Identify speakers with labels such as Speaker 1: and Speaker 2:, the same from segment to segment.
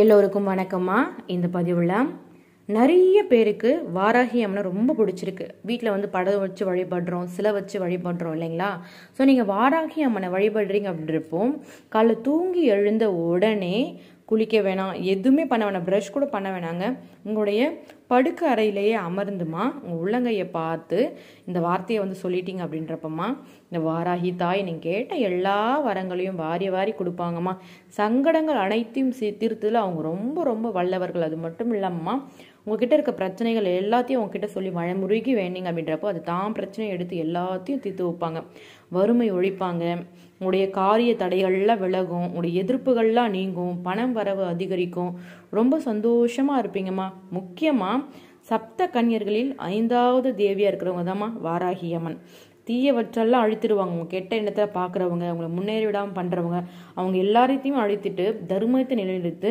Speaker 1: எல்லோருக்கும் வணக்கம்மா இந்த பதிவில் நிறைய பேருக்கு வாராகி அம்மனை ரொம்ப பிடிச்சிருக்கு வீட்டில் வந்து படம் வச்சு வழிபடுறோம் சிலை வச்சு வழிபடுறோம் இல்லைங்களா ஸோ நீங்கள் வாராகி அம்மனை வழிபடுறீங்க அப்படின்றப்போ காலைல தூங்கி எழுந்த உடனே குளிக்க வேணாம் எதுவுமே பண்ண வேணாம் ப்ரஷ் கூட பண்ண வேணாங்க உங்களுடைய படுக்க அறையிலேயே அமர்ந்துமா உங்கள் உள்ளங்கையை பார்த்து இந்த வார்த்தையை வந்து சொல்லிட்டீங்க அப்படின்றப்பம்மா இந்த வாராகி தாய் நீங்கள் கேட்ட எல்லா வரங்களையும் வாரி வாரி கொடுப்பாங்கம்மா சங்கடங்கள் அனைத்தையும் தீர்த்ததில் அவங்க ரொம்ப ரொம்ப வல்லவர்கள் அது மட்டும் இல்லாமம்மா உங்ககிட்ட இருக்க பிரச்சனைகள் எல்லாத்தையும் உங்ககிட்ட சொல்லி வழமுருகி வேண்டிங்க அப்படின்றப்போ அது தான் பிரச்சனையை எடுத்து எல்லாத்தையும் தீர்த்து வைப்பாங்க வறுமை ஒழிப்பாங்க உங்களுடைய காரிய தடைகள்லாம் விலகும் உங்களுடைய எதிர்ப்புகள்லாம் நீங்கும் பணம் வரவு அதிகரிக்கும் ரொம்ப சந்தோஷமாக இருப்பீங்கம்மா முக்கியமாக சப்த கன்னியர்களில் ஐந்தாவது தேவியாக இருக்கிறவங்க தாம்மா வாராகி அம்மன் தீயவற்றெல்லாம் அழித்துருவாங்க அவங்க கெட்ட எண்ணத்தை பார்க்குறவங்க அவங்கள முன்னேறி விடாமல் பண்ணுறவங்க அவங்க எல்லாரையும் அழித்துட்டு தர்மத்தை நிலைநிறுத்து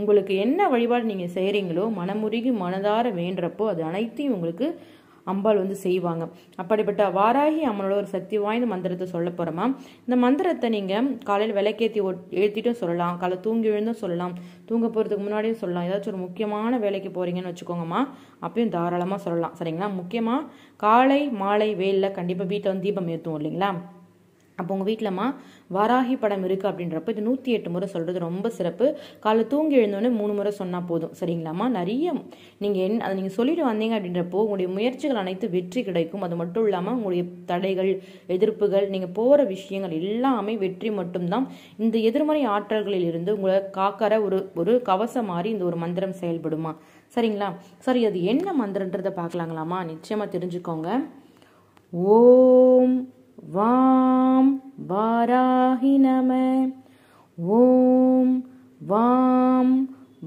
Speaker 1: உங்களுக்கு என்ன வழிபாடு நீங்கள் செய்கிறீங்களோ மனமுருகி மனதார வேண்டுறப்போ அது அனைத்தையும் உங்களுக்கு அம்பாள் வந்து செய்வாங்க அப்படிப்பட்ட வாராகி அம்மனோட ஒரு சக்தி வாய்ந்த மந்திரத்தை சொல்ல போகிறோமா இந்த மந்திரத்தை நீங்கள் காலையில் விளக்கேத்தி ஏற்றிட்டும் சொல்லலாம் காலை தூங்கி எழுந்தும் சொல்லலாம் தூங்க போகிறதுக்கு முன்னாடியும் சொல்லலாம் ஏதாச்சும் ஒரு முக்கியமான வேலைக்கு போகிறீங்கன்னு வச்சுக்கோங்கம்மா அப்பயும் தாராளமாக சொல்லலாம் சரிங்களா முக்கியமாக காலை மாலை வெயிலில் கண்டிப்பாக வீட்டை வந்து தீபம் ஏற்றுவோம் இல்லைங்களா அப்போ உங்கள் வீட்டிலம்மா வராகி படம் இருக்குது அப்படின்றப்ப இது நூற்றி எட்டு முறை சொல்கிறது ரொம்ப சிறப்பு காலை தூங்கி எழுந்தோடனே மூணு முறை சொன்னால் போதும் சரிங்களாம்மா நிறைய நீங்கள் என் அதை நீங்கள் சொல்லிட்டு வந்தீங்க அப்படின்றப்போ உங்களுடைய முயற்சிகள் அனைத்து வெற்றி கிடைக்கும் அது மட்டும் இல்லாமல் உங்களுடைய தடைகள் எதிர்ப்புகள் நீங்கள் போகிற விஷயங்கள் எல்லாமே வெற்றி மட்டும்தான் இந்த எதிர்மறை ஆற்றல்களில் இருந்து உங்களை காக்கிற ஒரு ஒரு கவசம் மாதிரி இந்த ஒரு மந்திரம் செயல்படுமா சரிங்களா சரி அது என்ன மந்திரன்றதை பார்க்கலாங்களாம்மா நிச்சயமாக தெரிஞ்சுக்கோங்க ஓம் வாம் வாராகி நம ஓம் வாம்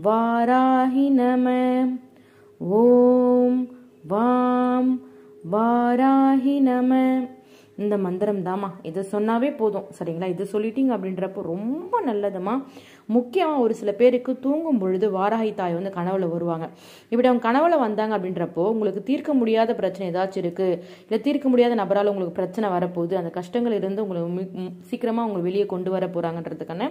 Speaker 1: வாராகி நம ஓம் வாம் வாராகி நம இந்த மந்திரம் தாம்மா இதை சொன்னாவே போதும் சரிங்களா இதை சொல்லிட்டீங்க அப்படின்றப்போ ரொம்ப நல்லதுமா முக்கியமாக ஒரு சில பேருக்கு தூங்கும் பொழுது வாராகி தாய் வந்து கனவுல வருவாங்க இப்படி அவங்க கனவுல வந்தாங்க அப்படின்றப்போ உங்களுக்கு தீர்க்க முடியாத பிரச்சனை ஏதாச்சும் இருக்குது இல்லை தீர்க்க முடியாத நபரால் உங்களுக்கு பிரச்சனை வரப்போகுது அந்த கஷ்டங்கள் இருந்து உங்களை சீக்கிரமாக உங்களை வெளியே கொண்டு வர போகிறாங்கன்றதுக்கான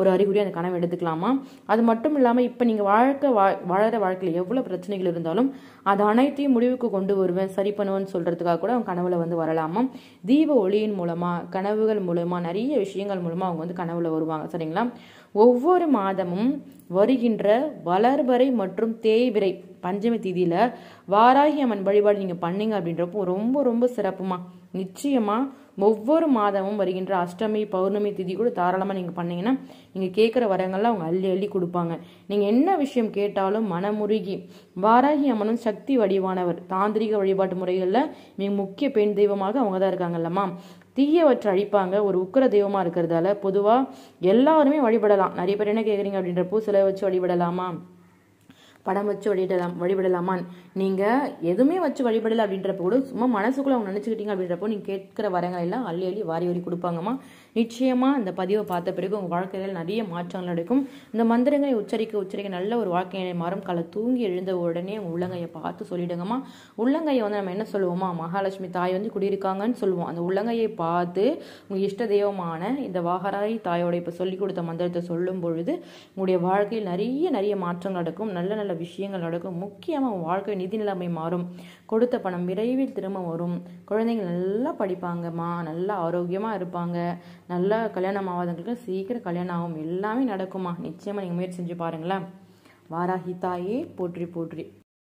Speaker 1: ஒரு அறிகுறியாக அந்த கனவு எடுத்துக்கலாமா அது மட்டும் இல்லாமல் இப்போ நீங்கள் வாழ்க்கை வா வாழற வாழ்க்கையில் எவ்வளோ பிரச்சனைகள் இருந்தாலும் அது அனைத்தையும் முடிவுக்கு கொண்டு வருவேன் சரி பண்ணுவேன்னு சொல்கிறதுக்காக கூட அவங்க கனவுல வந்து வரலாமா தீப ஒளியின் மூலமாக கனவுகள் மூலமாக நிறைய விஷயங்கள் மூலமாக அவங்க வந்து கனவுல வருவாங்க சரிங்களா ஒவ்வொரு மாதமும் வருகின்ற வளர்பறை மற்றும் தேய்பிரை பஞ்சமி திதியில் வாராகி அம்மன் வழிபாடு நீங்கள் பண்ணீங்க அப்படின்றப்போ ரொம்ப ரொம்ப சிறப்புமா நிச்சயமாக ஒவ்வொரு மாதமும் வருகின்ற அஷ்டமி பௌர்ணமி திதி கூட தாராளமாக நீங்கள் பண்ணீங்கன்னா நீங்கள் கேட்குற வரங்கள்லாம் அவங்க அள்ளி அள்ளி கொடுப்பாங்க நீங்கள் என்ன விஷயம் கேட்டாலும் மனமுருகி வாராகி அம்மனும் சக்தி வடிவானவர் தாந்திரிக வழிபாட்டு முறைகளில் மிக முக்கிய பெண் தெய்வமாக அவங்க தான் இருக்காங்கல்லம்மா தீயவற்றை அழிப்பாங்க ஒரு உக்கர தெய்வமாக இருக்கிறதால பொதுவாக எல்லாருமே வழிபடலாம் நிறைய பேர் என்ன கேட்குறீங்க அப்படின்றப்போ சிலை வச்சு வழிபடலாமா படம் வச்சு வழிபடலாம் வழிபடலாமான் நீங்கள் எதுவுமே வச்சு வழிபடல அப்படின்றப்ப கூட சும்மா மனசுக்குள்ளே அவங்க நினைச்சுக்கிட்டீங்க அப்படின்றப்போ நீங்கள் கேட்குற வரங்களை எல்லாம் அள்ளி அள்ளி வாரி வாரி கொடுப்பாங்கம்மா நிச்சயமாக இந்த பதிவை பார்த்த பிறகு உங்கள் வாழ்க்கையில் நிறைய மாற்றங்கள் நடக்கும் இந்த மந்திரங்களை உச்சரிக்க உச்சரிக்க நல்ல ஒரு வாழ்க்கையினை மாறும் கால தூங்கி எழுந்த உடனே உங்க உள்ளங்கையை பார்த்து சொல்லிடுங்கம்மா உள்ளங்கையை வந்து நம்ம என்ன சொல்லுவோமா மகாலட்சுமி தாய் வந்து குடியிருக்காங்கன்னு சொல்லுவோம் அந்த உள்ளங்கையை பார்த்து உங்கள் இஷ்ட தெய்வமான இந்த வாகராய் தாயோட இப்போ சொல்லிக் கொடுத்த மந்திரத்தை சொல்லும் பொழுது உங்களுடைய வாழ்க்கையில் நிறைய நிறைய மாற்றங்கள் நடக்கும் நல்ல நல்ல நல்ல விஷயங்கள் நடக்கும் முக்கியமாக வாழ்க்கை நிதி நிலைமை மாறும் கொடுத்த பணம் விரைவில் திரும்ப வரும் குழந்தைங்க நல்லா படிப்பாங்கம்மா நல்லா ஆரோக்கியமாக இருப்பாங்க நல்லா கல்யாணம் ஆகாதவங்களுக்கு சீக்கிரம் கல்யாணம் ஆகும் எல்லாமே நடக்குமா நிச்சயமாக நீங்கள் முயற்சி செஞ்சு பாருங்களேன் வாராஹிதாயே போற்றி போற்றி